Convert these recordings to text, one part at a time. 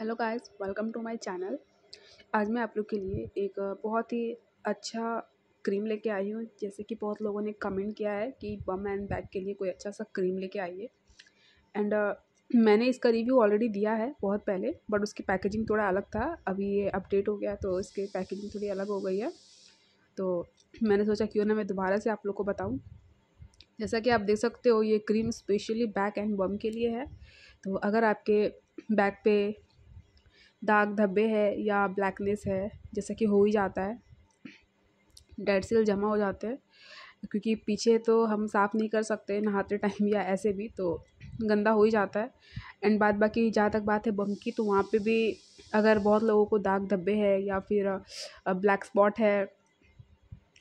hello guys welcome to my channel आज मैं आप लोग के लिए एक बहुत ही अच्छा क्रीम लेके आई हूँ जैसे कि बहुत लोगों ने कमेंट किया है कि बम एंड बैक के लिए कोई अच्छा सा क्रीम लेके आइए एंड uh, मैंने इसका रिव्यू ऑलरेडी दिया है बहुत पहले बट उसकी पैकेजिंग थोड़ा अलग था अभी ये अपडेट हो गया तो इसकी पैकेजिंग थोड़ी अलग हो गई है तो मैंने सोचा क्यों ना मैं दोबारा से आप लोग को बताऊँ जैसा कि आप देख सकते हो ये cream specially back and bum के लिए है तो अगर आपके बैक पे दाग धब्बे है या ब्लैकनेस है जैसा कि हो ही जाता है डेड सेल जमा हो जाते हैं क्योंकि पीछे तो हम साफ़ नहीं कर सकते नहाते टाइम या ऐसे भी तो गंदा हो ही जाता है एंड बाद बाकी जहाँ तक बात है बम की तो वहाँ पे भी अगर बहुत लोगों को दाग धब्बे है या फिर ब्लैक स्पॉट है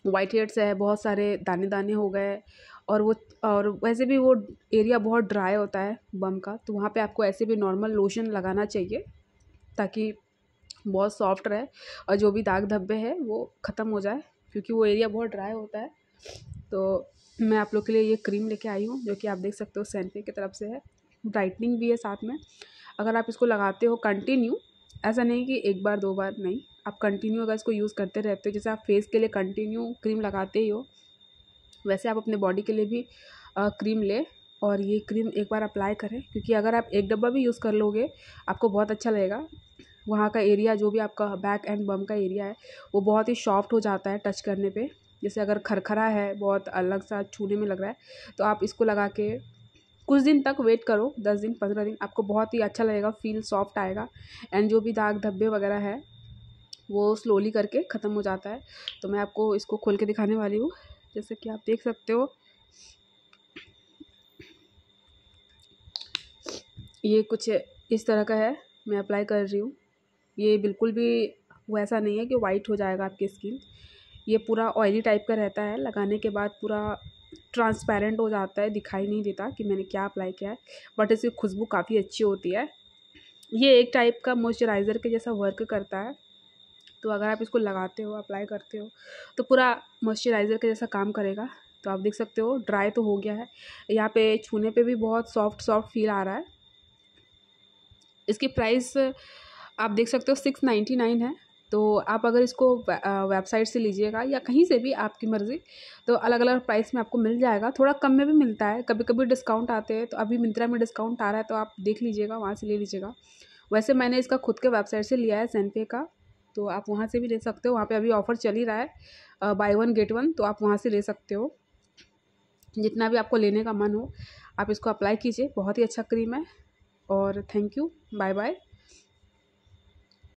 वाइट हेड्स है बहुत सारे दाने दाने हो गए और वो और वैसे भी वो एरिया बहुत ड्राई होता है बम का तो वहाँ पे आपको ऐसे भी नॉर्मल लोशन लगाना चाहिए ताकि बहुत सॉफ्ट रहे और जो भी दाग धब्बे हैं वो ख़त्म हो जाए क्योंकि वो एरिया बहुत ड्राई होता है तो मैं आप लोग के लिए ये क्रीम लेके आई हूँ जो कि आप देख सकते हो सैनफे की तरफ से है ब्राइटनिंग भी है साथ में अगर आप इसको लगाते हो कंटिन्यू ऐसा नहीं कि एक बार दो बार नहीं आप कंटिन्यू अगर इसको यूज़ करते रहते हो जैसे आप फेस के लिए कंटिन्यू क्रीम लगाते ही हो वैसे आप अपने बॉडी के लिए भी आ, क्रीम लें और ये क्रीम एक बार अप्लाई करें क्योंकि अगर आप एक डब्बा भी यूज़ कर लोगे आपको बहुत अच्छा लगेगा वहाँ का एरिया जो भी आपका बैक एंड बम का एरिया है वो बहुत ही सॉफ्ट हो जाता है टच करने पे जैसे अगर खरखरा है बहुत अलग सा छूने में लग रहा है तो आप इसको लगा के कुछ दिन तक वेट करो दस दिन पंद्रह दिन आपको बहुत ही अच्छा लगेगा फील सॉफ्ट आएगा एंड जो भी दाग धब्बे वगैरह है वो स्लोली करके ख़त्म हो जाता है तो मैं आपको इसको खोल के दिखाने वाली हूँ जैसे कि आप देख सकते हो ये कुछ इस तरह का है मैं अप्लाई कर रही हूँ ये बिल्कुल भी वैसा नहीं है कि वाइट हो जाएगा आपकी स्किन ये पूरा ऑयली टाइप का रहता है लगाने के बाद पूरा ट्रांसपेरेंट हो जाता है दिखाई नहीं देता कि मैंने क्या अप्लाई किया है बट इसकी खुशबू काफ़ी अच्छी होती है ये एक टाइप का मॉइस्चराइज़र के जैसा वर्क करता है तो अगर आप इसको लगाते हो अप्लाई करते हो तो पूरा मॉइस्चराइज़र के जैसा काम करेगा तो आप देख सकते हो ड्राई तो हो गया है यहाँ पे छूने पे भी बहुत सॉफ्ट सॉफ्ट फील आ रहा है इसकी प्राइस आप देख सकते हो सिक्स नाइन्टी नाइन है तो आप अगर इसको वेबसाइट से लीजिएगा या कहीं से भी आपकी मर्ज़ी तो अलग अलग प्राइस में आपको मिल जाएगा थोड़ा कम में भी मिलता है कभी कभी डिस्काउंट आते हैं तो अभी मिंत्रा में डिस्काउंट आ रहा है तो आप देख लीजिएगा वहाँ से ले लीजिएगा वैसे मैंने इसका खुद के वेबसाइट से लिया है सैनपे का तो आप वहाँ से भी ले सकते हो वहाँ पर अभी ऑफ़र चल ही रहा है बाई वन गेट वन तो आप वहाँ से ले सकते हो जितना भी आपको लेने का मन हो आप इसको अप्लाई कीजिए बहुत ही अच्छा क्रीम है और थैंक यू बाय बाय